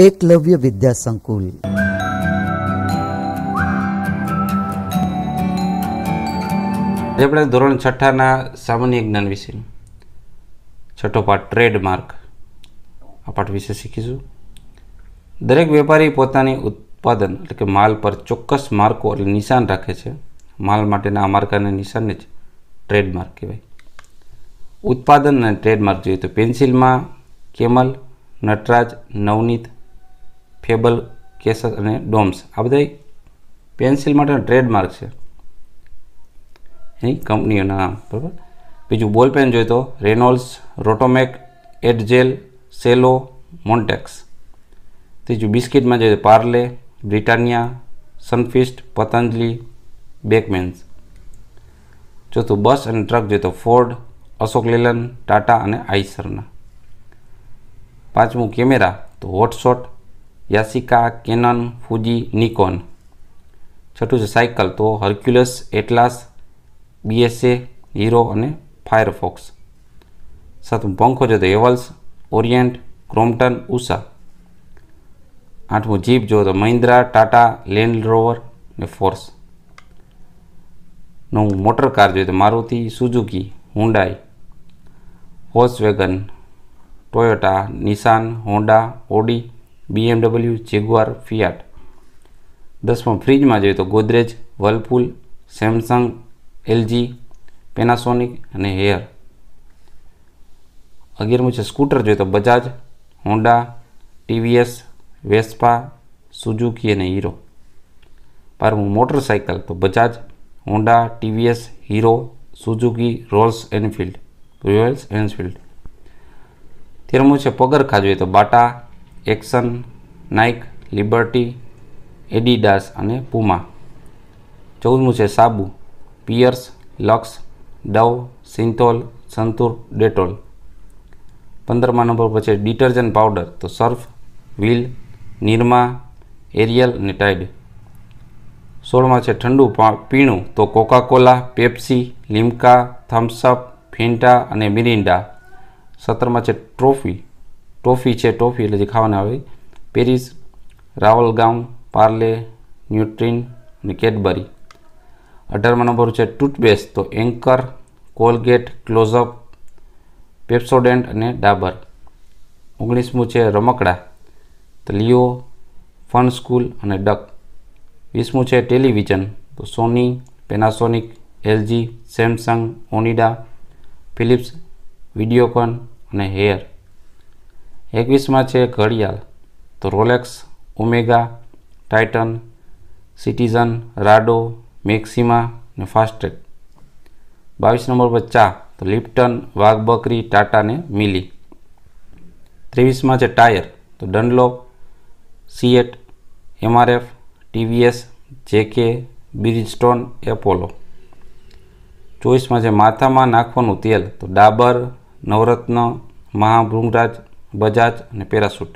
એકલવ્ય વિદ્યા સંકુલ આપણે ધોરણ છઠ્ઠાના સામાન્ય જ્ઞાન વિશે છઠ્ઠો પાઠ ટ્રેડમાર્ક આ પાઠ વિશે શીખીશું દરેક વેપારી પોતાની ઉત્પાદન એટલે કે માલ પર ચોક્કસ માર્કો એટલે નિશાન રાખે છે માલ માટેના આ માર્કાના નિશાનને જ ટ્રેડમાર્ક કહેવાય ઉત્પાદન અને ટ્રેડમાર્ક જોઈએ તો પેન્સિલમાં કેમલ નટરાજ નવનીત ફેબલ કેસર અને ડોમ્સ આ બધા પેન્સિલ માટેના ટ્રેડમાર્ક છે એની કંપનીઓના નામ બરાબર બીજું બોલ પેન જોઈએ તો રેનોલ્સ રોટોમેક એડજેલ સેલો મોન્ટેક્સ ત્રીજું બિસ્કિટમાં જોઈએ Parle Britannia Sunfeast Patanjali Bakeman's ચોથું બસ અને ટ્રક જોઈએ તો ફોર્ડ અશોક લેલન ટાટા અને આઈસરના પાંચમું કેમેરા તો હોટશોટ યાસિકા કેનન ફૂજી નિકોન છઠ્ઠું છે સાયકલ તો હર્ક્યુલસ એટલાસ બીએસએ હીરો અને ફાયરફોક્સ સાતમું પંખો છે તો એવલ્સ ઓરિયન્ટ ક્રોમ્પટન ઉષા આઠમું જીપ જો તો મહિન્દ્રા ટાટા લેન્ડ રોવર ને ફોર્સ નવું મોટર કાર જોઈએ તો Maruti Suzuki Hyundai Volkswagen Toyota Nissan Honda Audi BMW Jaguar Fiat દસમું ફ્રીજમાં જોઈએ તો Godrej Whirlpool Samsung LG Panasonic અને હેયર અગિયારમું છે સ્કૂટર જોઈએ તો Bajaj Honda TVS Vespa Suzuki અને હીરો બારમું મોટરસાઇકલ તો Bajaj Honda TVS Hero Suzuki Rolls Enfield Royals Enfield તેરમું છે પગરખા જોઈએ તો Bata Action Naik liberty Adidas અને પુમા ચૌદમું છે સાબુ Pears Lux Dove Cinthol Santoor Dettol પંદરમા નંબર પર છે ડિટર્જન્ટ પાવડર તો સર્ફ વ્હીલ નિરમા એરિયલ અને ટાઇડ સોળમાં છે ઠંડુ પીણું તો Coca Cola Pepsi Limca Thums Up Fanta અને મિરિન્ડા સત્તરમાં છે ટ્રોફી ટોફી છે ટોફી એટલે જે ખાવાના આવે પેરિસ રાવલ રાવલગામ પાર્લે ન્યુટ્રીન અને કેડબરી અઢારમાં નંબર છે ટૂથપેસ્ટ તો એન્કર કોલગેટ ક્લોઝઅપ પેપ્સોડેન્ટ અને ડાબર ઓગણીસમું છે રમકડા તો લિયો ફન સ્કૂલ અને ડક વીસમું છે ટેલિવિઝન તો Sony Panasonic LG Samsung Onida Philips Videocon અને હેયર એકવીસમાં છે ઘડિયાળ તો Rolex Omega Titan Citizen Rado Maxima ને ફાસ્ટ્રેક બાવીસ નંબર પર ચા તો લિપ્ટન વાઘ વાઘબકરી ટાટાને મિલી ત્રેવીસમાં છે ટાયર તો Dunlop CEAT MRF TVS JK Bridgestone Apollo ચોવીસમાં છે માથામાં નાખવાનું તેલ તો ડાબર નવરત્ન મહાભૃંગરાજ બજાજ અને પેરાસૂટ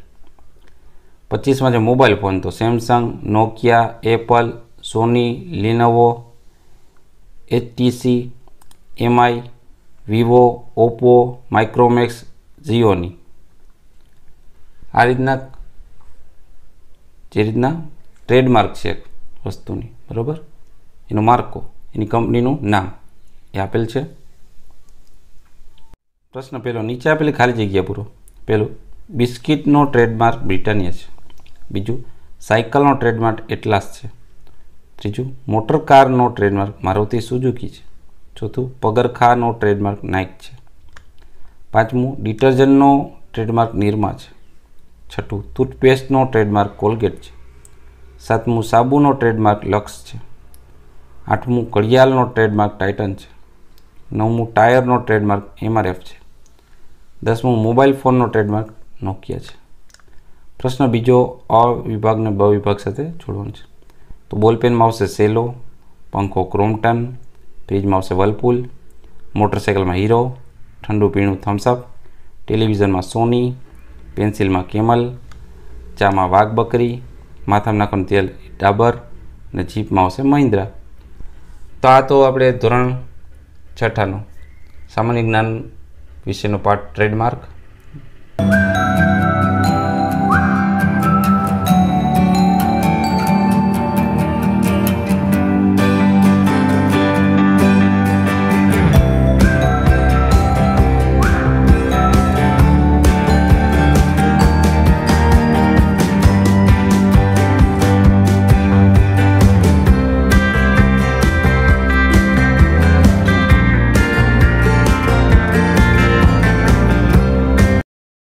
પચીસમાં છે મોબાઈલ ફોન તો Samsung Nokia Apple Sony Lenovo HTC MI Vivo Oppo Micromax Gionee આ રીતના જે રીતના ટ્રેડમાર્ક છે વસ્તુની બરાબર એનો માર્કો એની કંપનીનું નામ એ આપેલ છે પ્રશ્ન પહેલો નીચે આપેલી ખાલી જગ્યા પૂરો પહેલું બિસ્કિટનો ટ્રેડમાર્ક બ્રિટાનિયા છે બીજું સાયકલનો ટ્રેડમાર્ક એટલાસ છે ત્રીજું મોટર કારનો ટ્રેડમાર્ક મારુતિ સુઝુકી છે ચોથું પગરખાનો ટ્રેડમાર્ક નાઇક છે પાંચમું ડિટર્જન્ટનો ટ્રેડમાર્ક નિરમા છે છઠ્ઠું ટૂથપેસ્ટનો ટ્રેડમાર્ક કોલગેટ છે સાતમું સાબુનો ટ્રેડમાર્ક લક્ષ છે આઠમું ઘડિયાળનો ટ્રેડમાર્ક ટાઇટન છે નવમું ટાયરનો ટ્રેડમાર્ક એમઆરએફ છે દસમું મોબાઈલ ફોનનો ટ્રેડમાર્ક નોકિયા છે પ્રશ્ન બીજો અ વિભાગને બ વિભાગ સાથે જોડવાનો છે તો બોલપેનમાં આવશે સેલો પંખો ક્રોમ્પટન ફ્રીજમાં આવશે વલપુલ મોટરસાઇકલમાં હીરો ઠંડુ પીણું થમ્સઅપ ટેલિવિઝનમાં સોની પેન્સિલમાં કેમલ ચામાં વાઘ બકરી માથામાં નાખવાનું તેલ ડાબર અને જીપમાં આવશે મહિન્દ્રા તો આ તો આપણે ધોરણ છઠ્ઠાનું સામાન્ય જ્ઞાન વિશેનો પાઠ ટ્રેડમાર્ક